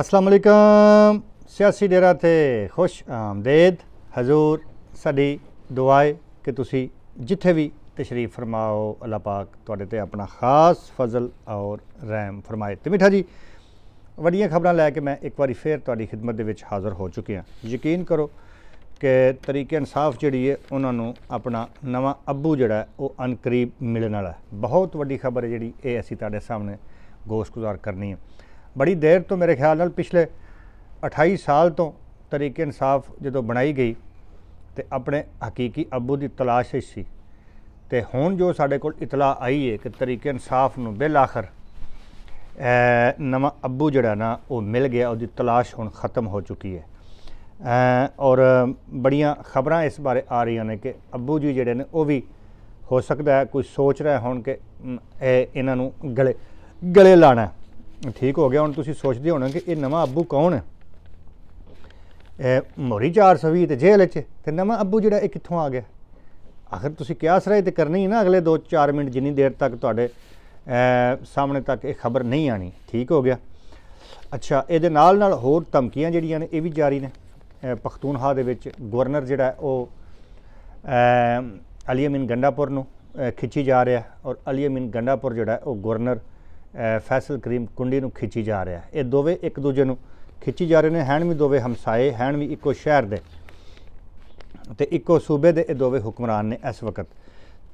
ਅਸਲਾਮ ਅਲੈਕਮ ਸਿਆਸੀ ਡੇਰਾ ਤੇ ਖੁਸ਼ ਆਮਦੇਦ ਹਜ਼ੂਰ ਸਾਡੀ ਦੁਆਏ ਕਿ ਤੁਸੀਂ ਜਿੱਥੇ ਵੀ ਤਸ਼ਰੀਫ ਫਰਮਾਓ ਅੱਲਾ ਪਾਕ ਤੁਹਾਡੇ ਤੇ ਆਪਣਾ ਖਾਸ ਫਜ਼ਲ ਔਰ ਰਹਿਮ ਫਰਮਾਏ ਤੇ ਮਿੱਠਾ ਜੀ ਵੱਡੀਆਂ ਖਬਰਾਂ ਲੈ ਕੇ ਮੈਂ ਇੱਕ ਵਾਰੀ ਫੇਰ ਤੁਹਾਡੀ ਖidmat ਦੇ ਵਿੱਚ ਹਾਜ਼ਰ ਹੋ ਚੁੱਕਿਆ ਯਕੀਨ ਕਰੋ ਕਿ ਤਰੀਕੇ ਇਨਸਾਫ ਜਿਹੜੀ ਹੈ ਉਹਨਾਂ ਨੂੰ ਆਪਣਾ ਨਵਾਂ ਅੱਬੂ ਜਿਹੜਾ ਉਹ ਅਨਕਰੀਬ ਮਿਲਣ ਵਾਲਾ ਬਹੁਤ ਵੱਡੀ ਖਬਰ ਹੈ ਜਿਹੜੀ ਇਹ ਅਸੀਂ ਤੁਹਾਡੇ ਸਾਹਮਣੇ ਗੋਸ਼ਗੁਜ਼ਾਰ ਕਰਨੀ ਹੈ ਬੜੀ ਦੇਰ ਤੋਂ ਮੇਰੇ ਖਿਆਲ ਨਾਲ ਪਿਛਲੇ 28 ਸਾਲ ਤੋਂ ਤਰੀਕੇ ਇਨਸਾਫ ਜਦੋਂ ਬਣਾਈ ਗਈ ਤੇ ਆਪਣੇ ਹਕੀਕੀ ਅਬੂ ਦੀ ਤਲਾਸ਼ ਸੀ ਤੇ ਹੁਣ ਜੋ ਸਾਡੇ ਕੋਲ ਇਤਲਾ ਆਈ ਹੈ ਕਿ ਤਰੀਕੇ ਇਨਸਾਫ ਨੂੰ ਬਿਲਾਖਰ ਨਵਾਂ ਅੱਬੂ ਜਿਹੜਾ ਨਾ ਉਹ ਮਿਲ ਗਿਆ ਉਹਦੀ ਤਲਾਸ਼ ਹੁਣ ਖਤਮ ਹੋ ਚੁੱਕੀ ਹੈ ਔਰ ਬੜੀਆਂ ਖਬਰਾਂ ਇਸ ਬਾਰੇ ਆ ਰਹੀਆਂ ਨੇ ਕਿ ਅੱਬੂ ਜੀ ਜਿਹੜੇ ਨੇ ਉਹ ਵੀ ਹੋ ਸਕਦਾ ਹੈ ਕੋਈ ਸੋਚ ਰਿਹਾ ਹੋਣ ਕਿ ਇਹ ਇਹਨਾਂ ਨੂੰ ਗਲੇ ਗਲੇ ਲਾਣਾ ਠੀਕ ਹੋ ਗਿਆ ਹੁਣ ਤੁਸੀਂ ਸੋਚਦੇ ਹੋਣਾ ਕਿ ਇਹ ਨਵਾਂ ਅੱਬੂ ਕੌਣ ਹੈ ਇਹ ਮੋਰੀ ਸਵੀ ਤੇ ਜੇਲ੍ਹ 'ਚ ਤੇ ਨਵਾਂ ਅੱਬੂ ਜਿਹੜਾ ਇਹ ਕਿੱਥੋਂ ਆ ਗਿਆ ਆਖਰ ਤੁਸੀਂ ਕਿਆਸ ਰਾਏ ਤੇ ਕਰਨੀ ਹੈ ਨਾ ਅਗਲੇ 2-4 ਮਿੰਟ ਜਿੰਨੀ ਦੇਰ ਤੱਕ ਤੁਹਾਡੇ ਸਾਹਮਣੇ ਤੱਕ ਇਹ ਖਬਰ ਨਹੀਂ ਆਣੀ ਠੀਕ ਹੋ ਗਿਆ ਅੱਛਾ ਇਹਦੇ ਨਾਲ ਨਾਲ ਹੋਰ ਧਮਕੀਆਂ ਜਿਹੜੀਆਂ ਨੇ ਇਹ ਵੀ ਜਾਰੀ ਨੇ ਪਖਤੂਨਹਾ ਦੇ ਵਿੱਚ ਗਵਰਨਰ ਜਿਹੜਾ ਉਹ ਅਲੀ ਅਮੀਨ ਗੰਡਾਪੁਰ ਨੂੰ ਖਿੱਚੀ ਜਾ ਰਿਹਾ ਔਰ ਅਲੀ ਅਮੀਨ ਗੰਡਾਪੁਰ ਜਿਹੜਾ ਉਹ ਗਵਰਨਰ ਫੈਸਲ ਕਰੀਮ ਕੁੰਡੀ ਨੂੰ ਖਿੱਚੀ ਜਾ ਰਿਹਾ ਇਹ ਦੋਵੇਂ ਇੱਕ ਦੂਜੇ ਨੂੰ ਖਿੱਚੀ ਜਾ ਰਹੇ ਨੇ ਹੈਣ ਵੀ ਦੋਵੇਂ ਹਮਸਾਏ ਹੈਣ ਵੀ ਇੱਕੋ ਸ਼ਹਿਰ ਦੇ ਤੇ ਇੱਕੋ ਸੂਬੇ ਦੇ ਇਹ ਦੋਵੇਂ ਹੁਕਮਰਾਨ ਨੇ ਇਸ ਵਕਤ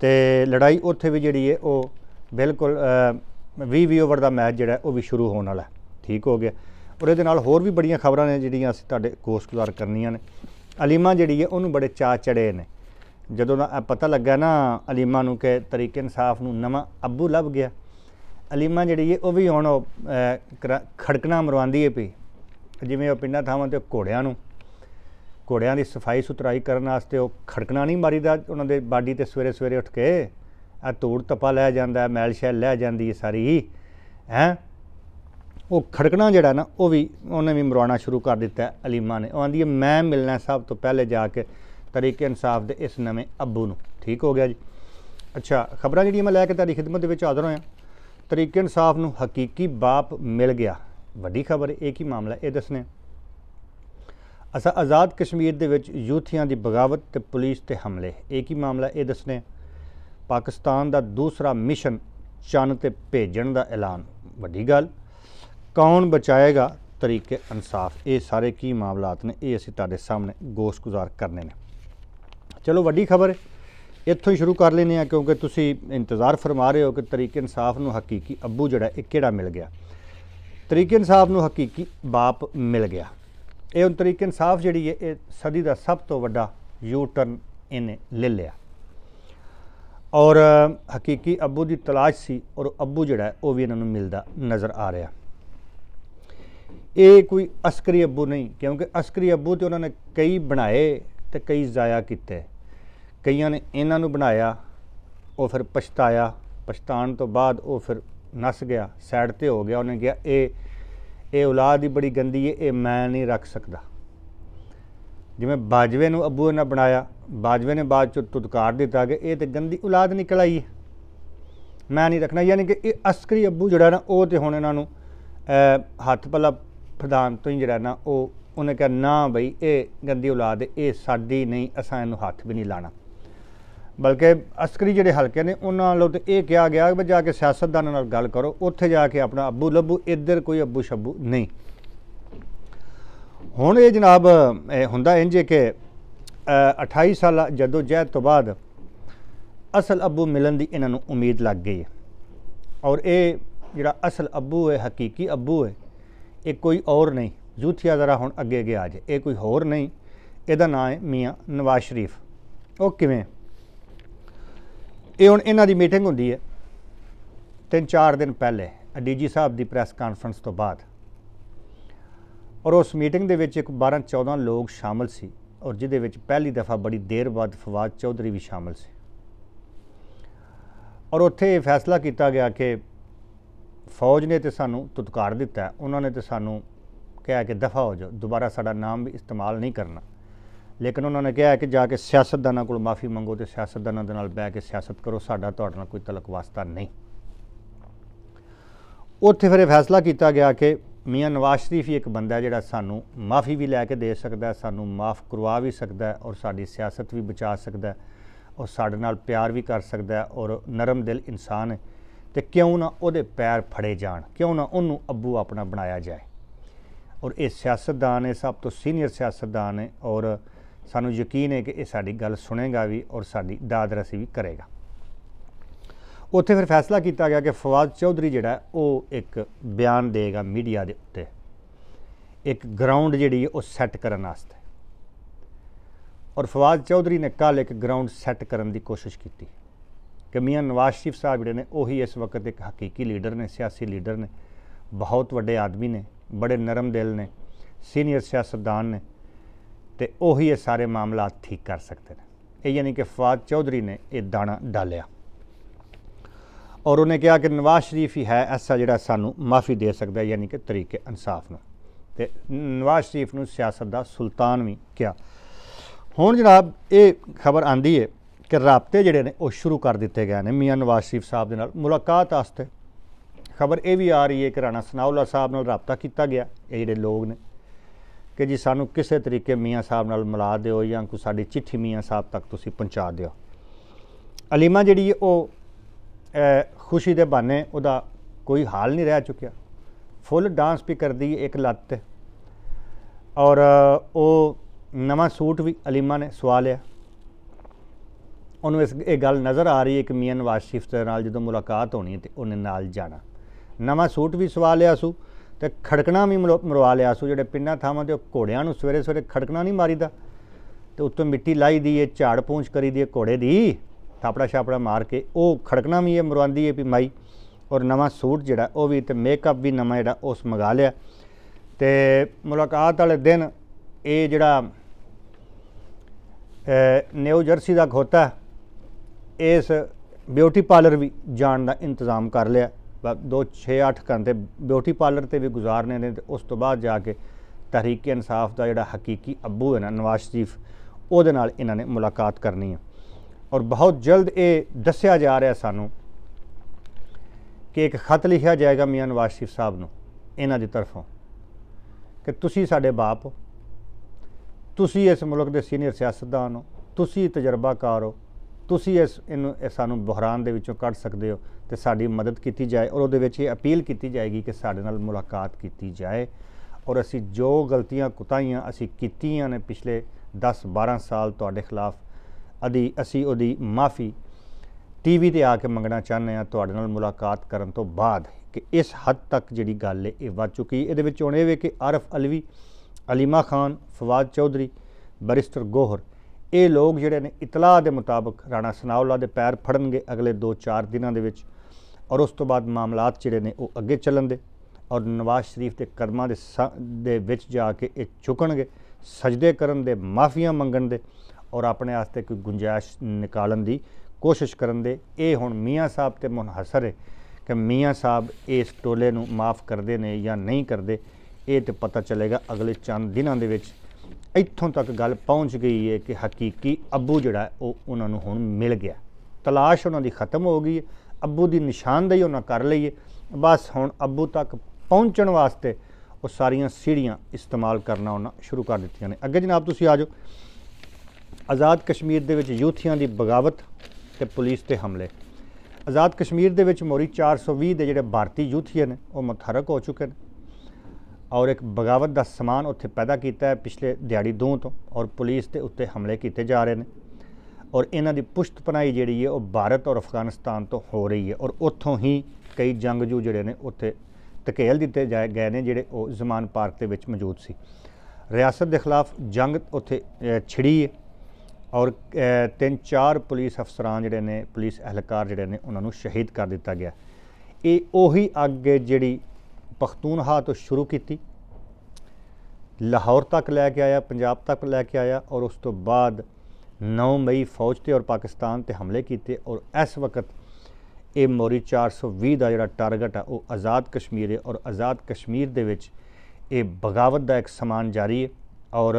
ਤੇ ਲੜਾਈ ਉੱਥੇ ਵੀ ਜਿਹੜੀ ਹੈ ਉਹ ਬਿਲਕੁਲ 20 20 ਓਵਰ ਦਾ ਮੈਚ ਜਿਹੜਾ ਉਹ ਵੀ ਸ਼ੁਰੂ ਹੋਣ ਵਾਲਾ ਠੀਕ ਹੋ ਗਿਆ ਔਰ ਇਹਦੇ ਨਾਲ ਹੋਰ ਵੀ ਬੜੀਆਂ ਖਬਰਾਂ ਨੇ ਜਿਹੜੀਆਂ ਅਸੀਂ ਤੁਹਾਡੇ ਕੋਸ ਗੁਜ਼ਾਰ ਕਰਨੀਆਂ ਨੇ ਅਲੀਮਾ ਜਿਹੜੀ ਹੈ ਉਹਨੂੰ ਬੜੇ ਚਾਹ ਚੜੇ ਨੇ ਜਦੋਂ ਦਾ ਪਤਾ ਲੱਗਾ ਨਾ ਅਲੀਮਾ ਨੂੰ ਕਿ ਤਰੀਕੇ ਇਨਸਾਫ ਨੂੰ ਨਵਾਂ ਅੱਬੂ ਲੱਭ ਗਿਆ ਅਲੀਮਾ ਜਿਹੜੀ ਹੈ ਉਹ ਵੀ ਹੁਣ ਖੜਕਣਾ ਮਰਵਾਉਂਦੀ ਹੈ ਪਈ ਜਿਵੇਂ ਉਹ ਪਿੰਡਾਂ ਥਾਵਾਂ ਤੇ ਘੋੜਿਆਂ ਨੂੰ ਘੋੜਿਆਂ ਦੀ ਸਫਾਈ ਸੁਥਰਾਈ ਕਰਨ ਵਾਸਤੇ ਉਹ ਖੜਕਣਾ ਨਹੀਂ ਮਾਰੀਦਾ ਉਹਨਾਂ ਦੇ ਬਾਡੀ ਤੇ ਸਵੇਰੇ ਸਵੇਰੇ ਉੱਠ ਕੇ ਆ ਤੋੜ ਤਪਾ ਲੈ ਜਾਂਦਾ ਮੈਲ ਸ਼ੈਲ ਲੈ ਜਾਂਦੀ ਹੈ ਸਾਰੀ ਹੈ ਉਹ ਖੜਕਣਾ ਜਿਹੜਾ ਨਾ ਉਹ ਵੀ ਉਹਨੇ ਵੀ ਮਰਵਾਉਣਾ ਸ਼ੁਰੂ ਕਰ ਦਿੱਤਾ ਅਲੀਮਾ ਨੇ ਉਹ ਆਂਦੀ ਹੈ ਮੈਂ ਮਿਲਣਾ ਸਭ ਤੋਂ ਪਹਿਲੇ ਜਾ ਕੇ ਤਰੀਕੇ ਇਨਸਾਫ ਦੇ ਇਸ ਨਵੇਂ ਅੱਬੂ ਨੂੰ ਠੀਕ ਹੋ ਗਿਆ ਜੀ ਅੱਛਾ ਖਬਰਾਂ ਜਿਹੜੀਆਂ ਮੈਂ ਲੈ ਕੇ ਤੁਹਾਡੀ ਖਿਦਮਤ ਦੇ ਵਿੱਚ ਹਾਜ਼ਰ ਹੋਇਆ ਤਰੀਕੇ ਇਨਸਾਫ ਨੂੰ ਹਕੀਕੀ ਬਾਪ ਮਿਲ ਗਿਆ ਵੱਡੀ ਖਬਰ ਇਹ ਕੀ ਮਾਮਲਾ ਇਹ ਦੱਸਨੇ ਅਸਾ ਆਜ਼ਾਦ ਕਸ਼ਮੀਰ ਦੇ ਵਿੱਚ ਯੂਥੀਆਂ ਦੀ ਬਗਾਵਤ ਤੇ ਪੁਲਿਸ ਤੇ ਹਮਲੇ ਇਹ ਕੀ ਮਾਮਲਾ ਇਹ ਦੱਸਨੇ ਪਾਕਿਸਤਾਨ ਦਾ ਦੂਸਰਾ ਮਿਸ਼ਨ ਚੰਨ ਤੇ ਭੇਜਣ ਦਾ ਐਲਾਨ ਵੱਡੀ ਗੱਲ ਕੌਣ ਬਚਾਏਗਾ ਤਰੀਕੇ ਇਨਸਾਫ ਇਹ ਸਾਰੇ ਕੀ ਮਾਮਲਾਤ ਨੇ ਇਹ ਅਸੀਂ ਤੁਹਾਡੇ ਸਾਹਮਣੇ ਗੋਸ਼ਗੁਜ਼ਾਰ ਕਰਨੇ ਨੇ ਚਲੋ ਵੱਡੀ ਖਬਰ ਹੈ ਇੱਥੋਂ ਹੀ ਸ਼ੁਰੂ ਕਰ ਲੈਨੇ ਆ ਕਿਉਂਕਿ ਤੁਸੀਂ ਇੰਤਜ਼ਾਰ ਫਰਮਾ ਰਹੇ ਹੋ ਕਿ ਤਰੀਕ ਇਨਸਾਫ ਨੂੰ ਹਕੀਕੀ ਅੱਬੂ ਜਿਹੜਾ ਇਹ ਕਿਹੜਾ ਮਿਲ ਗਿਆ ਤਰੀਕ ਇਨਸਾਫ ਨੂੰ ਹਕੀਕੀ ਬਾਪ ਮਿਲ ਗਿਆ ਇਹ ਉਹ ਤਰੀਕ ਇਨਸਾਫ ਜਿਹੜੀ ਹੈ ਇਹ ਸਦੀ ਦਾ ਸਭ ਤੋਂ ਵੱਡਾ ਯੂ ਟਰਨ ਇਹਨੇ ਲੈ ਲਿਆ ਔਰ ਹਕੀਕੀ ਅੱਬੂ ਦੀ ਤਲਾਸ਼ ਸੀ ਔਰ ਅੱਬੂ ਜਿਹੜਾ ਉਹ ਵੀ ਇਹਨਾਂ ਨੂੰ ਮਿਲਦਾ ਨਜ਼ਰ ਆ ਰਿਹਾ ਇਹ ਕੋਈ ਅਸਕਰੀ ਅੱਬੂ ਨਹੀਂ ਕਿਉਂਕਿ ਅਸਕਰੀ ਅੱਬੂ ਤੇ ਉਹਨਾਂ ਨੇ ਕਈ ਬਣਾਏ ਤੇ ਕਈ ਜ਼ਾਇਆ ਕੀਤੇ ਕਈਆਂ ਨੇ ਇਹਨਾਂ ਨੂੰ ਬਣਾਇਆ ਉਹ ਫਿਰ ਪਛਤਾਇਆ ਪਛਤਾਣ ਤੋਂ ਬਾਅਦ ਉਹ ਫਿਰ ਨਸ ਗਿਆ ਸਾਈਡ ਤੇ ਹੋ ਗਿਆ ਉਹਨੇ ਕਿਹਾ ਇਹ ਇਹ ਔਲਾਦ ਹੀ ਬੜੀ ਗੰਦੀ ਹੈ ਇਹ ਮੈਂ ਨਹੀਂ ਰੱਖ ਸਕਦਾ ਜਿਵੇਂ ਬਾਜਵੇ ਨੂੰ ਅੱਬੂ ਨੇ ਬਣਾਇਆ ਬਾਜਵੇ ਨੇ ਬਾਅਦ ਚ ਤੁਦਕਾਰ ਦਿੱਤਾ ਕਿ ਇਹ ਤੇ ਗੰਦੀ ਔਲਾਦ ਨਿਕਲ ਆਈ ਹੈ ਮੈਂ ਨਹੀਂ ਰੱਖਣਾ ਯਾਨੀ ਕਿ ਇਹ ਅਸਕਰੀ ਅੱਬੂ ਜਿਹੜਾ ਨਾ ਉਹ ਤੇ ਹੁਣ ਇਹਨਾਂ ਨੂੰ ਹੱਥ ਪੱਲਾ ਪ੍ਰਧਾਨ ਤੋਂ ਹੀ ਜਿਹੜਾ ਨਾ ਉਹ ਉਹਨੇ ਕਿਹਾ ਨਾ ਬਈ ਇਹ ਗੰਦੀ ਔਲਾਦ ਇਹ ਸਾਡੀ ਨਹੀਂ ਅਸਾਂ ਇਹਨੂੰ ਹੱਥ ਵੀ ਨਹੀਂ ਲਾਣਾ ਬਲਕਿ ਅਸਕਰੀ ਜਿਹੜੇ ਹਲਕੇ ਨੇ ਉਹਨਾਂ ਨਾਲ ਤੇ ਇਹ ਕਿਹਾ ਗਿਆ ਕਿ ਜਾ ਕੇ ਸਿਆਸਤਦਾਨਾਂ ਨਾਲ ਗੱਲ ਕਰੋ ਉੱਥੇ ਜਾ ਕੇ ਆਪਣਾ ਅੱਬੂ ਲੱਬੂ ਇੱਧਰ ਕੋਈ ਅੱਬੂ ਸ਼ੱਬੂ ਨਹੀਂ ਹੁਣ ਇਹ ਜਨਾਬ ਹੁੰਦਾ ਇੰਜ ਕਿ 28 ਸਾਲ ਜਦੋਂ ਜਹਿਦ ਤੋਂ ਬਾਅਦ ਅਸਲ ਅੱਬੂ ਮਿਲਣ ਦੀ ਇਹਨਾਂ ਨੂੰ ਉਮੀਦ ਲੱਗ ਗਈ ਹੈ ਔਰ ਇਹ ਜਿਹੜਾ ਅਸਲ ਅੱਬੂ ਹੈ ਹਕੀਕੀ ਅੱਬੂ ਹੈ ਇਹ ਕੋਈ ਔਰ ਨਹੀਂ ਜੂਥੀਆ ਜ਼ਰਾ ਹੁਣ ਅੱਗੇ ਗਿਆ ਜੇ ਇਹ ਕੋਈ ਹੋਰ ਨਹੀਂ ਇਹਦਾ ਨਾਮ ਹੈ ਮੀਆਂ ਨਵਾਜ਼ ਸ਼ਰੀਫ ਉਹ ਕਿਵੇਂ ਇਹ ਹੁਣ ਇਹਨਾਂ ਦੀ ਮੀਟਿੰਗ ਹੁੰਦੀ ਹੈ ਤਿੰਨ ਚਾਰ ਦਿਨ ਪਹਿਲੇ ਡੀਜੀ ਸਾਹਿਬ ਦੀ ਪ੍ਰੈਸ ਕਾਨਫਰੰਸ ਤੋਂ ਬਾਅਦ ਔਰ ਉਸ ਮੀਟਿੰਗ ਦੇ ਵਿੱਚ ਇੱਕ 12 14 ਲੋਕ ਸ਼ਾਮਲ ਸੀ ਔਰ ਜਿਹਦੇ ਵਿੱਚ ਪਹਿਲੀ ਦਫਾ ਬੜੀ ਦੇਰ ਬਾਅਦ ਫਵਾਦ ਚੌਧਰੀ ਵੀ ਸ਼ਾਮਲ ਸੀ ਔਰ ਉੱਥੇ ਇਹ ਫੈਸਲਾ ਕੀਤਾ ਗਿਆ ਕਿ ਫੌਜ ਨੇ ਤੇ ਸਾਨੂੰ ਤੁਤਕਾਰ ਦਿੱਤਾ ਉਹਨਾਂ ਨੇ ਤੇ ਸਾਨੂੰ ਕਿਹਾ ਕਿ ਦਫਾ ਹੋ ਜਾਓ ਦੁਬਾਰਾ ਸਾਡਾ ਨਾਮ ਵੀ ਇਸਤੇਮਾਲ ਨਹੀਂ ਕਰਨਾ ਲੇਕਿਨ ਉਹਨਾਂ ਨੇ ਕਿਹਾ ਕਿ ਜਾ ਕੇ ਸਿਆਸਤਦਾਨਾਂ ਕੋਲ ਮਾਫੀ ਮੰਗੋ ਤੇ ਸਿਆਸਤਦਾਨਾਂ ਦੇ ਨਾਲ ਬਹਿ ਕੇ ਸਿਆਸਤ ਕਰੋ ਸਾਡਾ ਤੁਹਾਡੇ ਨਾਲ ਕੋਈ ਤਲਕ ਵਾਸਤਾ ਨਹੀਂ ਉੱਥੇ ਫਿਰ ਇਹ ਫੈਸਲਾ ਕੀਤਾ ਗਿਆ ਕਿ ਮੀਆਂ ਨਵਾਜ਼ ਸ਼ਰੀਫ ਹੀ ਇੱਕ ਬੰਦਾ ਜਿਹੜਾ ਸਾਨੂੰ ਮਾਫੀ ਵੀ ਲੈ ਕੇ ਦੇ ਸਕਦਾ ਸਾਨੂੰ ਮਾਫ ਕਰਵਾ ਵੀ ਸਕਦਾ ਔਰ ਸਾਡੀ ਸਿਆਸਤ ਵੀ ਬਚਾ ਸਕਦਾ ਔਰ ਸਾਡੇ ਨਾਲ ਪਿਆਰ ਵੀ ਕਰ ਸਕਦਾ ਔਰ ਨਰਮ ਦਿਲ ਇਨਸਾਨ ਹੈ ਤੇ ਕਿਉਂ ਨਾ ਉਹਦੇ ਪੈਰ ਫੜੇ ਜਾਣ ਕਿਉਂ ਨਾ ਉਹਨੂੰ ਅੱਬੂ ਆਪਣਾ ਬਣਾਇਆ ਜਾਏ ਔਰ ਇਹ ਸਿਆਸਤਦਾਨ ਹੈ ਸਭ ਤੋਂ ਸੀਨੀਅਰ ਸਿਆਸਤਦਾਨ ਹੈ ਔਰ ਸਾਨੂੰ ਯਕੀਨ ਹੈ ਕਿ ਇਹ ਸਾਡੀ ਗੱਲ ਸੁਣੇਗਾ ਵੀ ਔਰ ਸਾਡੀ ਦਾਦ ਰਸੀ ਵੀ ਕਰੇਗਾ ਉੱਥੇ ਫਿਰ ਫੈਸਲਾ ਕੀਤਾ ਗਿਆ ਕਿ ਫਵਾਦ ਚੌਧਰੀ ਜਿਹੜਾ ਉਹ ਇੱਕ ਬਿਆਨ ਦੇਗਾ ਮੀਡੀਆ ਦੇ ਉੱਤੇ ਇੱਕ ਗਰਾਊਂਡ ਜਿਹੜੀ ਉਹ ਸੈੱਟ ਕਰਨ ਵਾਸਤੇ ਔਰ ਫਵਾਦ ਚੌਧਰੀ ਨੇ ਕੱਲ ਇੱਕ ਗਰਾਊਂਡ ਸੈੱਟ ਕਰਨ ਦੀ ਕੋਸ਼ਿਸ਼ ਕੀਤੀ ਕਿ ਮੀਆਂ ਨਵਾਜ਼ ਸ਼ਰੀਫ ਸਾਹਿਬ ਜਿਹੜੇ ਨੇ ਉਹੀ ਇਸ ਵਕਤ ਇੱਕ ਹਕੀਕੀ ਲੀਡਰ ਨੇ ਸਿਆਸੀ ਲੀਡਰ ਨੇ ਬਹੁਤ ਵੱਡੇ ਆਦਮੀ ਨੇ ਬੜੇ ਨਰਮ ਦਿਲ ਨੇ ਸੀਨੀਅਰ ਸਿਆਸਤਦਾਨ ਨੇ ਤੇ ਉਹੀ ਇਹ ਸਾਰੇ ਮਾਮਲਾ ਠੀਕ ਕਰ ਸਕਦੇ ਨੇ ਇਹ ਯਾਨੀ ਕਿ ਫਵਾਦ ਚੌਧਰੀ ਨੇ ਇਹ ਦਾਣਾ ਡਾਲਿਆ ਔਰ ਉਹਨੇ ਕਿਹਾ ਕਿ ਨਵਾਜ਼ ਸ਼ਰੀਫ ਹੀ ਹੈ ਐਸਾ ਜਿਹੜਾ ਸਾਨੂੰ ਮਾਫੀ ਦੇ ਸਕਦਾ ਯਾਨੀ ਕਿ ਤਰੀਕੇ ਇਨਸਾਫ ਨੂੰ ਤੇ ਨਵਾਜ਼ ਸ਼ਰੀਫ ਨੂੰ ਸਿਆਸਤ ਦਾ ਸੁਲਤਾਨ ਵੀ ਕਿਹਾ ਹੁਣ ਜਨਾਬ ਇਹ ਖਬਰ ਆਂਦੀ ਹੈ ਕਿ ਰਾਪਤੇ ਜਿਹੜੇ ਨੇ ਉਹ ਸ਼ੁਰੂ ਕਰ ਦਿੱਤੇ ਗਏ ਨੇ ਮੀਆਂ ਨਵਾਜ਼ ਸ਼ਰੀਫ ਸਾਹਿਬ ਦੇ ਨਾਲ ਮੁਲਾਕਾਤ ਆਸਤੇ ਖਬਰ ਇਹ ਵੀ ਆ ਰਹੀ ਹੈ ਕਿ ਰਾਣਾ ਸਨਾਉਲਾ ਸਾਹਿਬ ਨਾਲ ਰਾਬਤਾ ਕੀਤਾ ਗਿਆ ਇਹ ਜਿਹੜੇ ਲੋਕ ਨੇ ਕਿ ਜੀ ਸਾਨੂੰ ਕਿਸੇ ਤਰੀਕੇ ਮੀਆਂ ਸਾਹਿਬ ਨਾਲ ਮਿਲਾ ਦਿਓ ਜਾਂ ਕੋਈ ਸਾਡੀ ਚਿੱਠੀ ਮੀਆਂ ਸਾਹਿਬ ਤੱਕ ਤੁਸੀਂ ਪਹੁੰਚਾ ਦਿਓ ਅਲੀਮਾ ਜਿਹੜੀ ਉਹ ਖੁਸ਼ੀ ਦੇ ਬਹਾਨੇ ਉਹਦਾ ਕੋਈ ਹਾਲ ਨਹੀਂ ਰਹਿ ਚੁੱਕਿਆ ਫੁੱਲ ਡਾਂਸ ਵੀ ਕਰਦੀ ਇੱਕ ਲੱਤ ਔਰ ਉਹ ਨਵਾਂ ਸੂਟ ਵੀ ਅਲੀਮਾ ਨੇ ਸਵਾ ਲਿਆ ਉਹਨੂੰ ਇਸ ਇਹ ਗੱਲ ਨਜ਼ਰ ਆ ਰਹੀ ਹੈ ਕਿ ਮੀਆਂ ਨਵਾਜ਼ ਸ਼ਰੀਫ ਦੇ ਨਾਲ ਜਦੋਂ ਮੁਲਾਕਾਤ ਹੋਣੀ ਤੇ ਉਹਨੇ ਨਾਲ ਜਾਣਾ ਨਵਾਂ ਸੂਟ ਵੀ ਸਵਾ ਲਿਆ ਸੂ ਤੇ ਖੜਕਣਾ ਵੀ ਮਰਵਾ ਲਿਆ ਸੋ ਜਿਹੜੇ ਪਿੰਨਾ ਥਾਵਾਂ ਤੇ ਉਹ ਘੋੜਿਆਂ ਨੂੰ ਸਵੇਰੇ ਸਵੇਰੇ ਖੜਕਣਾ ਨਹੀਂ ਮਾਰੀਦਾ ਤੇ ਉੱਤੋਂ ਮਿੱਟੀ ਲਾਈ ਦੀ ਏ ਝਾੜ ਪੂੰਛ ਕਰੀ ਦੀ ਏ ਘੋੜੇ ਦੀ ਥਾਪੜਾ ਛਾਪੜਾ ਮਾਰ ਕੇ ਉਹ ਖੜਕਣਾ ਵੀ ਇਹ ਮਰਵਾਉਂਦੀ ਏ ਵੀ ਮਾਈ ਔਰ ਨਵਾਂ ਸੂਟ ਜਿਹੜਾ ਉਹ ਵੀ ਤੇ ਮੇਕਅਪ ਵੀ ਨਵਾਂ ਜਿਹੜਾ ਉਸ ਮੰਗਾ ਲਿਆ ਤੇ ਮੁਲਾਕਾਤ ਵਾਲੇ ਦਿਨ ਇਹ ਜਿਹੜਾ ਨਿਊ ਜਰਸੀ ਦਾ ਖੋਤਾ ਇਸ ਬਿਊਟੀ ਪਾਰਲਰ ਵੀ ਜਾਣ ਦਾ ਇੰਤਜ਼ਾਮ ਕਰ ਲਿਆ ਦੋ 6-8 ਘੰਟੇ ਬਿਊਟੀ ਪਾਰਲਰ ਤੇ ਵੀ ਗੁਜ਼ਾਰਨੇ ਨੇ ਉਸ ਤੋਂ ਬਾਅਦ ਜਾ ਕੇ ਤਹਿਰੀਕ ਇਨਸਾਫ ਦਾ ਜਿਹੜਾ ਹਕੀਕੀ ਅੱਬੂ ਹੈ ਨਾ ਨਵਾਜ਼ ਸ਼ਰੀਫ ਉਹਦੇ ਨਾਲ ਇਹਨਾਂ ਨੇ ਮੁਲਾਕਾਤ ਕਰਨੀ ਹੈ ਔਰ ਬਹੁਤ ਜਲਦ ਇਹ ਦੱਸਿਆ ਜਾ ਰਿਹਾ ਸਾਨੂੰ ਕਿ ਇੱਕ ਖਤ ਲਿਖਿਆ ਜਾਏਗਾ ਮੀਆਂ ਨਵਾਜ਼ ਸ਼ਰੀਫ ਸਾਹਿਬ ਨੂੰ ਇਹਨਾਂ ਦੀ ਤਰਫੋਂ ਕਿ ਤੁਸੀਂ ਸਾਡੇ ਬਾਪ ਤੁਸੀਂ ਇਸ ਮੁਲਕ ਦੇ ਸੀਨੀਅਰ ਸਿਆਸਤਦਾਨ ਹੋ ਤੁਸੀਂ ਤਜਰਬਾਕਾਰ ਹੋ ਤੁਸੀਂ ਇਸ ਇਹਨੂੰ ਸਾਨੂੰ ਬਹਰਾਨ ਦੇ ਵਿੱਚੋਂ ਕੱਢ ਸਕਦੇ ਹੋ ਤੇ ਸਾਡੀ ਮਦਦ ਕੀਤੀ ਜਾਏ ਔਰ ਉਹਦੇ ਵਿੱਚ ਇਹ ਅਪੀਲ ਕੀਤੀ ਜਾਏਗੀ ਕਿ ਸਾਡੇ ਨਾਲ ਮੁਲਾਕਾਤ ਕੀਤੀ ਜਾਏ ਔਰ ਅਸੀਂ ਜੋ ਗਲਤੀਆਂ ਕੁਤਾਈਆਂ ਅਸੀਂ ਕੀਤੀਆਂ ਨੇ ਪਿਛਲੇ 10 12 ਸਾਲ ਤੁਹਾਡੇ ਖਿਲਾਫ ਅਦੀ ਅਸੀਂ ਉਹਦੀ ਮਾਫੀ ਟੀਵੀ ਤੇ ਆ ਕੇ ਮੰਗਣਾ ਚਾਹੁੰਦੇ ਆ ਤੁਹਾਡੇ ਨਾਲ ਮੁਲਾਕਾਤ ਕਰਨ ਤੋਂ ਬਾਅਦ ਕਿ ਇਸ ਹੱਦ ਤੱਕ ਜਿਹੜੀ ਗੱਲ ਇਹ ਵੱਧ ਚੁੱਕੀ ਇਹਦੇ ਵਿੱਚ ਹੁਣ ਇਹ ਵੇ ਕਿ ਆਰਫ ਅਲਵੀ ਅਲੀਮਾ ਖਾਨ ਫਵਾਦ ਚੌਧਰੀ ਬਰਿਸਟਰ ਗੋਹਰ ਇਹ ਲੋਕ ਜਿਹੜੇ ਨੇ ਇਤਲਾਹ ਦੇ ਮੁਤਾਬਕ ਰਾਣਾ ਸਨਾਉਲਾ ਦੇ ਪੈਰ ਫੜਨਗੇ ਅਗਲੇ 2-4 ਦਿਨਾਂ ਦੇ ਵਿੱਚ ਔਰ ਉਸ ਤੋਂ ਬਾਅਦ ਮਾਮਲਾਤ ਜਿਹੜੇ ਨੇ ਉਹ ਅੱਗੇ ਚੱਲਣ ਦੇ ਔਰ ਨਵਾਜ਼ ਸ਼ਰੀਫ ਦੇ ਕਰਮਾਂ ਦੇ ਦੇ ਵਿੱਚ ਜਾ ਕੇ ਇਹ ਝੁਕਣਗੇ ਸਜਦੇ ਕਰਨ ਦੇ ਮਾਫੀਆਂ ਮੰਗਣ ਦੇ ਔਰ ਆਪਣੇ ਆਸਤੇ ਕੋਈ ਗੁੰਜਾਇਸ਼ ਨਿਕਾਲਣ ਦੀ ਕੋਸ਼ਿਸ਼ ਕਰਨ ਦੇ ਇਹ ਹੁਣ ਮੀਆਂ ਸਾਹਿਬ ਤੇ ਮੁਨਹਸਰ ਹੈ ਕਿ ਮੀਆਂ ਸਾਹਿਬ ਇਸ ਟੋਲੇ ਨੂੰ ਮਾਫ ਕਰਦੇ ਨੇ ਜਾਂ ਨਹੀਂ ਕਰਦੇ ਇਹ ਤੇ ਪਤਾ ਚੱਲੇਗਾ ਅਗਲੇ ਚੰਦ ਦਿਨਾਂ ਦੇ ਵਿੱਚ ਇੱਥੋਂ ਤੱਕ ਗੱਲ ਪਹੁੰਚ ਗਈ ਹੈ ਕਿ ਹਕੀਕੀ ਅੱਬੂ ਜਿਹੜਾ ਉਹ ਉਹਨਾਂ ਨੂੰ ਹੁਣ ਮਿਲ ਗਿਆ ਤਲਾਸ਼ ਉਹਨਾਂ ਦੀ ਖਤਮ ਹੋ ਗਈ ਹੈ ਅੱਬੂ ਦੀ ਨਿਸ਼ਾਨਦੇਹੀ ਉਹਨਾਂ ਕਰ ਲਈ ਹੈ ਬਸ ਹੁਣ ਅੱਬੂ ਤੱਕ ਪਹੁੰਚਣ ਵਾਸਤੇ ਉਹ ਸਾਰੀਆਂ ਸੀੜੀਆਂ ਇਸਤੇਮਾਲ ਕਰਨਾ ਉਹਨਾਂ ਸ਼ੁਰੂ ਕਰ ਦਿੱਤੀਆਂ ਨੇ ਅੱਗੇ ਜਨਾਬ ਤੁਸੀਂ ਆਜੋ ਆਜ਼ਾਦ ਕਸ਼ਮੀਰ ਦੇ ਵਿੱਚ ਯੂਥੀਆਂ ਦੀ ਬਗਾਵਤ ਤੇ ਪੁਲਿਸ ਤੇ ਹਮਲੇ ਆਜ਼ਾਦ ਕਸ਼ਮੀਰ ਦੇ ਵਿੱਚ ਮੋਰੀ 420 ਦੇ ਜਿਹੜੇ ਭਾਰਤੀ ਯੂਥੀਆਂ ਨੇ ਉਹ ਮਥਰਕ ਹੋ ਚੁੱਕੇ ਨੇ ਔਰ ਇੱਕ ਬਗਾਵਤ ਦਾ ਸਮਾਨ ਉੱਥੇ ਪੈਦਾ ਕੀਤਾ ਹੈ ਪਿਛਲੇ ਦਿਹਾੜੀ ਦੋ ਤੋਂ ਔਰ ਪੁਲਿਸ ਦੇ ਉੱਤੇ ਹਮਲੇ ਕੀਤੇ ਜਾ ਰਹੇ ਨੇ ਔਰ ਇਹਨਾਂ ਦੀ ਪੁਸ਼ਤ ਪਨਾਈ ਜਿਹੜੀ ਹੈ ਉਹ ਭਾਰਤ ਔਰ ਅਫਗਾਨਿਸਤਾਨ ਤੋਂ ਹੋ ਰਹੀ ਹੈ ਔਰ ਉੱਥੋਂ ਹੀ ਕਈ ਜੰਗਜੂ ਜਿਹੜੇ ਨੇ ਉੱਥੇ ਤਕੇਲ ਦਿੱਤੇ ਜਾਏ ਗਏ ਨੇ ਜਿਹੜੇ ਉਹ ਜ਼ਮਾਨ ਪਾਰਕ ਦੇ ਵਿੱਚ ਮੌਜੂਦ ਸੀ ਰਿਆਸਤ ਦੇ ਖਿਲਾਫ ਜੰਗ ਉੱਥੇ ਛਿੜੀ ਹੈ ਔਰ ਤਿੰਨ ਚਾਰ ਪੁਲਿਸ ਅਫਸਰਾਂ ਜਿਹੜੇ ਨੇ ਪੁਲਿਸ ਅਹਲਕਾਰ ਜਿਹੜੇ ਨੇ ਉਹਨਾਂ ਨੂੰ ਸ਼ਹੀਦ ਕਰ ਦਿੱਤਾ ਗਿਆ ਇਹ ਉਹੀ ਅੱਗ ਜਿਹੜੀ ਪਖਤੂਨਹਾ ਤੋਂ ਸ਼ੁਰੂ ਕੀਤੀ ਲਾਹੌਰ ਤੱਕ ਲੈ ਕੇ ਆਇਆ ਪੰਜਾਬ ਤੱਕ ਲੈ ਕੇ ਆਇਆ ਔਰ ਉਸ ਤੋਂ ਬਾਅਦ 9 ਮਈ ਫੌਜ ਤੇ ਔਰ ਪਾਕਿਸਤਾਨ ਤੇ ਹਮਲੇ ਕੀਤੇ ਔਰ ਇਸ ਵਕਤ ਇਹ ਮੋਰੀ 420 ਦਾ ਜਿਹੜਾ ਟਾਰਗੇਟ ਆ ਉਹ ਆਜ਼ਾਦ ਕਸ਼ਮੀਰ ਹੈ ਔਰ ਆਜ਼ਾਦ ਕਸ਼ਮੀਰ ਦੇ ਵਿੱਚ ਇਹ ਬਗਾਵਤ ਦਾ ਇੱਕ ਸਮਾਨ ਜਾਰੀ ਹੈ ਔਰ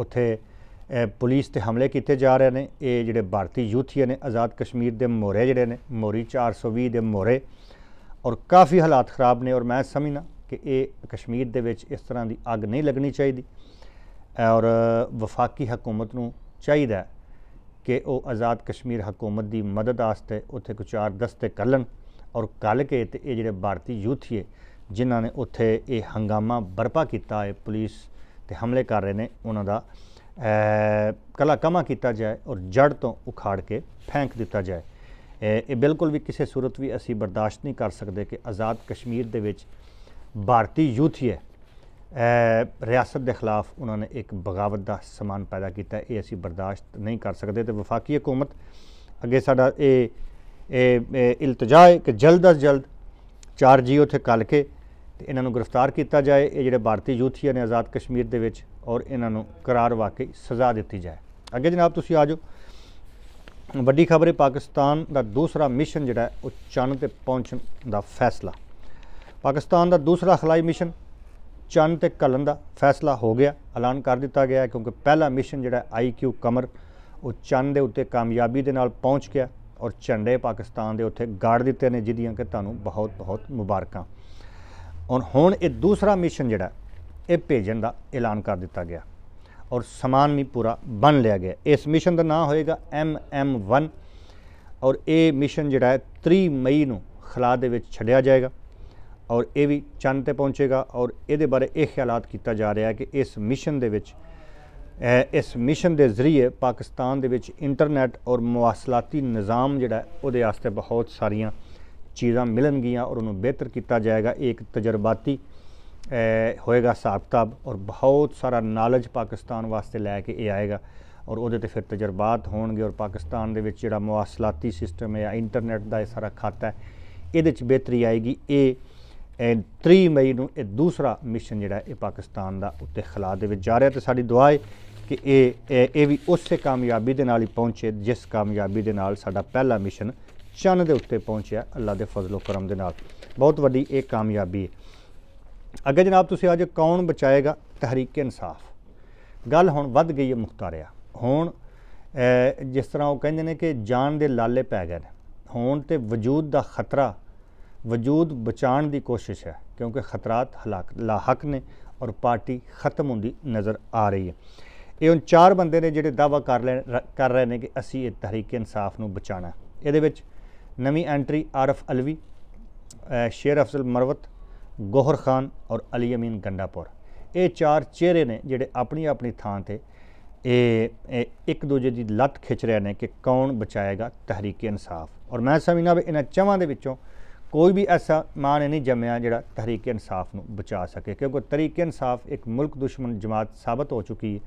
ਉਥੇ ਪੁਲਿਸ ਤੇ ਹਮਲੇ ਕੀਤੇ ਜਾ ਰਹੇ ਨੇ ਇਹ ਜਿਹੜੇ ਭਾਰਤੀ ਯੂਥੀਆ ਨੇ ਆਜ਼ਾਦ ਕਸ਼ਮੀਰ ਦੇ ਮੋਰੇ ਜਿਹੜੇ ਨੇ ਮੋਰੀ 420 ਦੇ ਮੋਰੇ ਔਰ ਕਾਫੀ ਹਾਲਾਤ ਖਰਾਬ ਨੇ ਔਰ ਮੈਂ ਸਮਝਣਾ ਕਿ ਇਹ ਕਸ਼ਮੀਰ ਦੇ ਵਿੱਚ ਇਸ ਤਰ੍ਹਾਂ ਦੀ ਅੱਗ ਨਹੀਂ ਲੱਗਣੀ ਚਾਹੀਦੀ ਔਰ ਵਫਾਕੀ ਹਕੂਮਤ ਨੂੰ ਚਾਹੀਦਾ ਕਿ ਉਹ ਆਜ਼ਾਦ ਕਸ਼ਮੀਰ ਹਕੂਮਤ ਦੀ ਮਦਦ ਆਸਤੇ ਉੱਥੇ ਕੋਈ ਚਾਰ ਦਸਤੇ ਕੱਲਣ ਔਰ ਕੱਲ ਕੇ ਤੇ ਇਹ ਜਿਹੜੇ ਭਾਰਤੀ ਯੂਥੀਏ ਜਿਨ੍ਹਾਂ ਨੇ ਉੱਥੇ ਇਹ ਹੰਗਾਮਾ ਬਰਪਾ ਕੀਤਾ ਹੈ ਪੁਲਿਸ ਤੇ ਹਮਲੇ ਕਰ ਰਹੇ ਨੇ ਉਹਨਾਂ ਦਾ ਕਲਾ ਕਮਾ ਕੀਤਾ ਜਾਏ ਔਰ ਜੜ ਤੋਂ ਉਖਾੜ ਕੇ ਫੈਂਕ ਦਿੱਤਾ ਜਾਏ ਇਹ ਬਿਲਕੁਲ ਵੀ ਕਿਸੇ ਸੂਰਤ ਵੀ ਅਸੀਂ ਬਰਦਾਸ਼ਤ ਨਹੀਂ ਕਰ ਸਕਦੇ ਕਿ ਆਜ਼ਾਦ ਕਸ਼ਮੀਰ ਦੇ ਵਿੱਚ ਭਾਰਤੀ ਯੂਥ ਹੈ ਰਿਆਸਤ ਦੇ ਖਿਲਾਫ ਉਹਨਾਂ ਨੇ ਇੱਕ ਬਗਾਵਤ ਦਾ ਸਮਾਨ ਪੈਦਾ ਕੀਤਾ ਇਹ ਅਸੀਂ ਬਰਦਾਸ਼ਤ ਨਹੀਂ ਕਰ ਸਕਦੇ ਤੇ ਵਫਾਕੀ ਹਕੂਮਤ ਅੱਗੇ ਸਾਡਾ ਇਹ ਇਹ ਇਲਤਜਾ ਹੈ ਕਿ ਜਲਦ ਅਸ ਜਲਦ ਜੀ ਉਥੇ ਕੱਲ ਕੇ ਤੇ ਇਹਨਾਂ ਨੂੰ ਗ੍ਰਿਫਤਾਰ ਕੀਤਾ ਜਾਏ ਇਹ ਜਿਹੜੇ ਭਾਰਤੀ ਯੂਥੀਆ ਨੇ ਆਜ਼ਾਦ ਕਸ਼ਮੀਰ ਦੇ ਵਿੱਚ ਔਰ ਇਹਨਾਂ ਨੂੰ ਕਰਾਰ ਵਾਕਈ ਸਜ਼ਾ ਦਿੱਤੀ ਜਾਏ ਅੱਗੇ ਜਨਾਬ ਤੁਸੀਂ ਆਜੋ ਵੱਡੀ ਖਬਰ ਹੈ ਪਾਕਿਸਤਾਨ ਦਾ ਦੂਸਰਾ ਮਿਸ਼ਨ ਜਿਹੜਾ ਉਹ ਚੰਨ ਤੇ ਪਹੁੰਚਣ ਦਾ ਫੈਸਲਾ ਪਾਕਿਸਤਾਨ ਦਾ ਦੂਸਰਾ ਖਲਾਈ ਮਿਸ਼ਨ ਚੰਨ ਤੇ ਕਲਨ ਦਾ ਫੈਸਲਾ ਹੋ ਗਿਆ ਐਲਾਨ ਕਰ ਦਿੱਤਾ ਗਿਆ ਕਿਉਂਕਿ ਪਹਿਲਾ ਮਿਸ਼ਨ ਜਿਹੜਾ ਆਈਕਿਊ ਕਮਰ ਉਹ ਚੰਨ ਦੇ ਉੱਤੇ ਕਾਮਯਾਬੀ ਦੇ ਨਾਲ ਪਹੁੰਚ ਗਿਆ ਔਰ ਝੰਡੇ ਪਾਕਿਸਤਾਨ ਦੇ ਉੱਤੇ ਗਾੜ ਦਿੱਤੇ ਨੇ ਜਿਹਦੀਆਂ ਕਿ ਤੁਹਾਨੂੰ ਬਹੁਤ ਬਹੁਤ ਮੁਬਾਰਕਾਂ ਔਰ ਹੁਣ ਇਹ ਦੂਸਰਾ ਮਿਸ਼ਨ ਜਿਹੜਾ ਇਹ ਭੇਜਣ ਦਾ ਐਲਾਨ ਕਰ ਦਿੱਤਾ ਗਿਆ ਔਰ ਸਮਾਨ ਵੀ ਪੂਰਾ ਬਣ ਲਿਆ ਗਿਆ ਇਸ ਮਿਸ਼ਨ ਦਾ ਨਾਮ ਹੋਏਗਾ MM1 ਔਰ ਇਹ ਮਿਸ਼ਨ ਜਿਹੜਾ ਹੈ 3 ਮਈ ਨੂੰ ਖਲਾ ਦੇ ਵਿੱਚ ਛੱਡਿਆ ਜਾਏਗਾ ਔਰ ਇਹ ਵੀ ਚੰਨ ਤੇ ਪਹੁੰਚੇਗਾ ਔਰ ਇਹਦੇ ਬਾਰੇ ਇਹ ਖਿਆਲਤ ਕੀਤਾ ਜਾ ਰਿਹਾ ਹੈ ਕਿ ਇਸ ਮਿਸ਼ਨ ਦੇ ਵਿੱਚ ਇਸ ਮਿਸ਼ਨ ਦੇ ਜ਼ਰੀਏ ਪਾਕਿਸਤਾਨ ਦੇ ਵਿੱਚ ਇੰਟਰਨੈਟ ਔਰ ਮਵਾਸਲਾਤੀ ਨਿਜ਼ਾਮ ਜਿਹੜਾ ਉਹਦੇ ਵਾਸਤੇ ਬਹੁਤ ਸਾਰੀਆਂ ਚੀਜ਼ਾਂ ਮਿਲਣਗੀਆਂ ਔਰ ਉਹਨੂੰ ਬਿਹਤਰ ਕੀਤਾ ਜਾਏਗਾ ਇੱਕ ਤਜਰਬਾਤੀ ਹੋਏਗਾ ਹਿਸਾਬ ਔਰ ਬਹੁਤ ਸਾਰਾ ਨੌਲੇਜ ਪਾਕਿਸਤਾਨ ਵਾਸਤੇ ਲੈ ਕੇ ਇਹ ਆਏਗਾ ਔਰ ਉਹਦੇ ਤੇ ਫਿਰ ਤਜਰਬਾਤ ਹੋਣਗੇ ਔਰ ਪਾਕਿਸਤਾਨ ਦੇ ਵਿੱਚ ਜਿਹੜਾ ਮਵਾਸਲਾਤੀ ਸਿਸਟਮ ਹੈ ਜਾਂ ਇੰਟਰਨੈਟ ਦਾ ਇਹ ਸਾਰਾ ਖਾਤਾ ਹੈ ਇਹਦੇ 'ਚ ਬਿਹਤਰੀ ਆਏਗੀ ਇਹ 3 ਮਈ ਨੂੰ ਇਹ ਦੂਸਰਾ ਮਿਸ਼ਨ ਜਿਹੜਾ ਇਹ ਪਾਕਿਸਤਾਨ ਦਾ ਉੱਤੇ ਖਲਾ ਦੇ ਵਿੱਚ ਜਾ ਰਿਹਾ ਤੇ ਸਾਡੀ ਦੁਆ ਹੈ ਕਿ ਇਹ ਇਹ ਵੀ ਉਸੇ ਕਾਮਯਾਬੀ ਦੇ ਨਾਲ ਹੀ ਪਹੁੰਚੇ ਜਿਸ ਕਾਮਯਾਬੀ ਦੇ ਨਾਲ ਸਾਡਾ ਪਹਿਲਾ ਮਿਸ਼ਨ ਚੰਨ ਦੇ ਉੱਤੇ ਪਹੁੰਚਿਆ ਅੱਲਾ ਦੇ ਫਜ਼ਲੋ ਕਰਮ ਦੇ ਨਾਲ ਬਹੁਤ ਵੱਡੀ ਇਹ ਕਾਮਯਾਬੀ ਹੈ ਅੱਗੇ ਜਨਾਬ ਤੁਸੀਂ ਅੱਜ ਕੌਣ ਬਚਾਏਗਾ ਤਹਿਰੀਕ ਇਨਸਾਫ ਗੱਲ ਹੁਣ ਵੱਧ ਗਈ ਹੈ ਮੁਖਤਾਰਿਆ ਹੁਣ ਜਿਸ ਤਰ੍ਹਾਂ ਉਹ ਕਹਿੰਦੇ ਨੇ ਕਿ ਜਾਨ ਦੇ ਲਾਲੇ ਪੈ ਗਏ ਨੇ ਹੁਣ ਤੇ ਵਜੂਦ ਦਾ ਖਤਰਾ ਵਜੂਦ ਬਚਾਉਣ ਦੀ ਕੋਸ਼ਿਸ਼ ਹੈ ਕਿਉਂਕਿ ਖਤਰਾਤ ਹਲਾਕ ਲਾਹਕ ਨੇ ਔਰ ਪਾਰਟੀ ਖਤਮ ਹੁੰਦੀ ਨਜ਼ਰ ਆ ਰਹੀ ਹੈ ਇਹ ਉਹ ਚਾਰ ਬੰਦੇ ਨੇ ਜਿਹੜੇ ਦਾਵਾ ਕਰ ਲੈ ਕਰ ਰਹੇ ਨੇ ਕਿ ਅਸੀਂ ਇਹ ਤਹਿਰੀਕ ਇਨਸਾਫ ਨੂੰ ਬਚਾਣਾ ਇਹਦੇ ਵਿੱਚ ਨਵੀਂ ਐਂਟਰੀ ਆਰਫ ਅਲਵੀ ਸ਼ੇਰ ਅਫਜ਼ਲ ਮਰਵਤ ਗੋਹਰ ਖਾਨ ਔਰ ਅਲੀ ਅਮੀਨ ਗੰਡਾਪੁਰ ਇਹ ਚਾਰ ਚਿਹਰੇ ਨੇ ਜਿਹੜੇ ਆਪਣੀ ਆਪਣੀ ਥਾਂ ਤੇ ਇਹ ਇੱਕ ਦੂਜੇ ਦੀ ਲੱਤ ਖਿੱਚ ਰਹੇ ਨੇ ਕਿ ਕੌਣ ਬਚਾਏਗਾ ਤਹਿਰੀਕ ਇਨਸਾਫ ਔਰ ਮੈਂ ਸਮਝਣਾ ਵੀ ਇਹਨਾਂ ਚਵਾਂ ਦੇ ਵਿੱਚੋਂ ਕੋਈ ਵੀ ਐਸਾ ਮਾਨ ਨਹੀਂ ਜੰਮਿਆ ਜਿਹੜਾ ਤਹਿਰੀਕ ਇਨਸਾਫ ਨੂੰ ਬਚਾ ਸਕੇ ਕਿਉਂਕਿ ਤਹਿਰੀਕ ਇਨਸਾਫ ਇੱਕ ਮੁਲਕ ਦੁਸ਼ਮਣ ਜਮਾਤ ਸਾਬਤ ਹੋ ਚੁੱਕੀ ਹੈ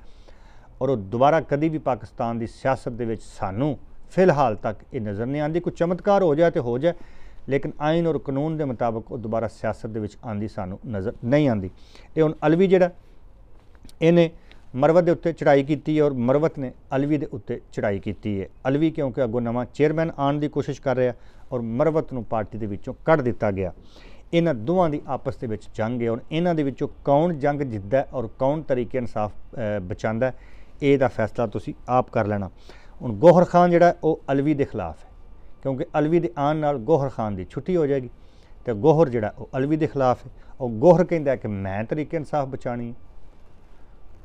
ਔਰ ਉਹ ਦੁਬਾਰਾ ਕਦੀ ਵੀ ਪਾਕਿਸਤਾਨ ਦੀ ਸਿਆਸਤ ਦੇ ਵਿੱਚ ਸਾਨੂੰ ਫਿਲਹਾਲ ਤੱਕ ਇਹ ਨਜ਼ਰ ਨਹੀਂ ਆਉਂਦੀ ਕੋਈ ਚਮਤਕਾਰ ਹੋ ਜਾਏ ਤੇ ਹੋ ਜਾਏ ਲੇਕਿਨ ਆਇਨ ਔਰ ਕਾਨੂੰਨ ਦੇ ਮੁਤਾਬਕ ਉਹ ਦੁਬਾਰਾ ਸਿਆਸਤ ਦੇ ਵਿੱਚ ਆਂਦੀ ਸਾਨੂੰ ਨਜ਼ਰ ਨਹੀਂ ਆਂਦੀ ਇਹ ਹੁਣ ਅਲਵੀ ਜਿਹੜਾ ਇਹਨੇ ਮਰਵਤ ਦੇ ਉੱਤੇ ਚੜਾਈ ਕੀਤੀ ਹੈ ਔਰ ਮਰਵਤ ਨੇ ਅਲਵੀ ਦੇ ਉੱਤੇ ਚੜਾਈ ਕੀਤੀ ਹੈ ਅਲਵੀ ਕਿਉਂਕਿ ਅੱਗੋਂ ਨਵਾਂ ਚੇਅਰਮੈਨ ਆਣ ਦੀ ਕੋਸ਼ਿਸ਼ ਕਰ ਰਿਹਾ ਔਰ ਮਰਵਤ ਨੂੰ ਪਾਰਟੀ ਦੇ ਵਿੱਚੋਂ ਕੱਢ ਦਿੱਤਾ ਗਿਆ ਇਹਨਾਂ ਦੋਵਾਂ ਦੀ ਆਪਸ ਦੇ ਵਿੱਚ ਜੰਗ ਹੈ ਔਰ ਇਹਨਾਂ ਦੇ ਵਿੱਚੋਂ ਕੌਣ ਜੰਗ ਜਿੱਤਦਾ ਔਰ ਕੌਣ ਤਰੀਕੇ ਇਨਸਾਫ ਬਚਾਉਂਦਾ ਇਹ ਦਾ ਫੈਸਲਾ ਤੁਸੀਂ ਆਪ ਕਰ ਲੈਣਾ ਹੁਣ ਗੋਹਰ ਖਾਨ ਜਿਹੜਾ ਉਹ ਅਲਵੀ ਦੇ ਖਿਲਾਫ ਹੈ ਕਿਉਂਕਿ ਅਲਵੀ ਦੇ ਆਨ ਨਾਲ ਗੋਹਰ ਖਾਨ ਦੀ ਛੁੱਟੀ ਹੋ ਜਾਏਗੀ ਤੇ ਗੋਹਰ ਜਿਹੜਾ ਉਹ ਅਲਵੀ ਦੇ ਖਿਲਾਫ ਹੈ ਉਹ ਗੋਹਰ ਕਹਿੰਦਾ ਕਿ ਮੈਂ ਤਰੀਕੇ ਇਨਸਾਫ ਬਚਾਣੀ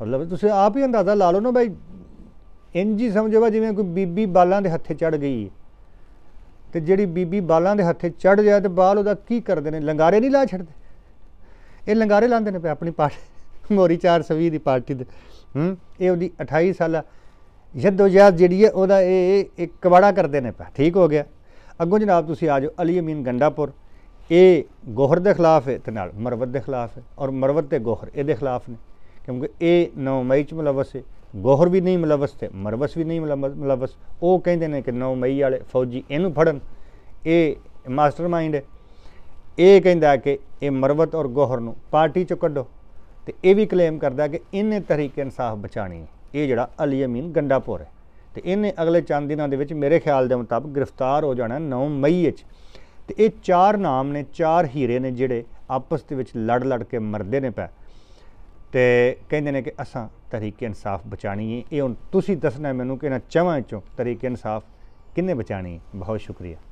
ਮਤਲਬ ਤੁਸੀਂ ਆਪ ਹੀ ਅੰਦਾਜ਼ਾ ਲਾ ਲਓ ਨਾ ਭਾਈ ਇੰਜ ਹੀ ਸਮਝੋ ਬਾ ਜਿਵੇਂ ਕੋਈ ਬੀਬੀ ਬਾਲਾਂ ਦੇ ਹੱਥੇ ਚੜ ਗਈ ਤੇ ਜਿਹੜੀ ਬੀਬੀ ਬਾਲਾਂ ਦੇ ਹੱਥੇ ਚੜ ਜਾਏ ਤੇ ਬਾਲ ਉਹਦਾ ਕੀ ਕਰਦੇ ਨੇ ਲੰਗਾਰੇ ਨਹੀਂ ਲਾ ਛੱਡਦੇ ਇਹ ਲੰਗਾਰੇ ਲਾਉਂਦੇ ਨੇ ਪਏ ਆਪਣੀ ਪਾਰਟੀ ਮੋਰੀ 420 ਦੀ ਪਾਰਟੀ ਦੇ ਹੂੰ ਇਹ ਉਹਦੀ 28 ਸਾਲਾ ਜਿਆਦ ਜਿਹੜੀ ਹੈ ਉਹਦਾ ਇਹ ਇੱਕ ਕਵਾੜਾ ਕਰਦੇ ਨੇ ਪਿਆ ਠੀਕ ਹੋ ਗਿਆ ਅੱਗੋਂ ਜਨਾਬ ਤੁਸੀਂ ਆ ਜਾਓ ਅਲੀ ਅਮੀਨ ਗੰਡਾਪੁਰ ਇਹ ਗੋਹਰ ਦੇ ਖਿਲਾਫ ਹੈ ਤੇ ਨਾਲ ਮਰਵਤ ਦੇ ਖਿਲਾਫ ਹੈ ਔਰ ਮਰਵਤ ਤੇ ਗੋਹਰ ਇਹਦੇ ਖਿਲਾਫ ਨੇ ਕਿਉਂਕਿ ਇਹ 9 ਮਈ ਚ ਮਲਵਸ ਹੈ ਗੋਹਰ ਵੀ ਨਹੀਂ ਮਲਵਸ ਤੇ ਮਰਵਸ ਵੀ ਨਹੀਂ ਮਲਵਸ ਉਹ ਕਹਿੰਦੇ ਨੇ ਕਿ 9 ਮਈ ਵਾਲੇ ਫੌਜੀ ਇਹਨੂੰ ਫੜਨ ਇਹ ਮਾਸਟਰਮਾਈਂਡ ਹੈ ਇਹ ਕਹਿੰਦਾ ਕਿ ਇਹ ਮਰਵਤ ਔਰ ਗੋਹਰ ਨੂੰ ਪਾਰਟੀ ਚ ਕੱਢੋ ਤੇ ਇਹ ਵੀ ਕਲੇਮ ਕਰਦਾ ਕਿ ਇਹਨੇ ਤਰੀਕੇ ਇਨਸਾਫ ਬਚਾਣੀ ਇਹ ਜਿਹੜਾ ਅਲੀ ਅਮੀਨ ਗੰਡਾਪੁਰ ਹੈ ਤੇ ਇਹਨੇ ਅਗਲੇ ਚੰਦ ਦਿਨਾਂ ਦੇ ਵਿੱਚ ਮੇਰੇ ਖਿਆਲ ਦੇ ਮੁਤਾਬਕ ਗ੍ਰਿਫਤਾਰ ਹੋ ਜਾਣਾ 9 ਮਈ ਵਿੱਚ ਤੇ ਇਹ ਚਾਰ ਨਾਮ ਨੇ ਚਾਰ ਹੀਰੇ ਨੇ ਜਿਹੜੇ ਆਪਸ ਦੇ ਵਿੱਚ ਲੜ ਲੜ ਕੇ ਮਰਦੇ ਨੇ ਪੈ ਤੇ ਕਹਿੰਦੇ ਨੇ ਕਿ ਅਸਾਂ ਤਰੀਕੇ ਇਨਸਾਫ ਬਚਾਣੀ ਹੈ ਇਹ ਹੁਣ ਤੁਸੀਂ ਦੱਸਣਾ ਮੈਨੂੰ ਕਿ ਇਹਨਾਂ ਚਾਹਾਂ ਵਿੱਚੋਂ ਤਰੀਕੇ ਇਨਸਾਫ ਕਿੰਨੇ ਬਚਾਣੀ ਬਹੁਤ ਸ਼ੁਕਰੀਆ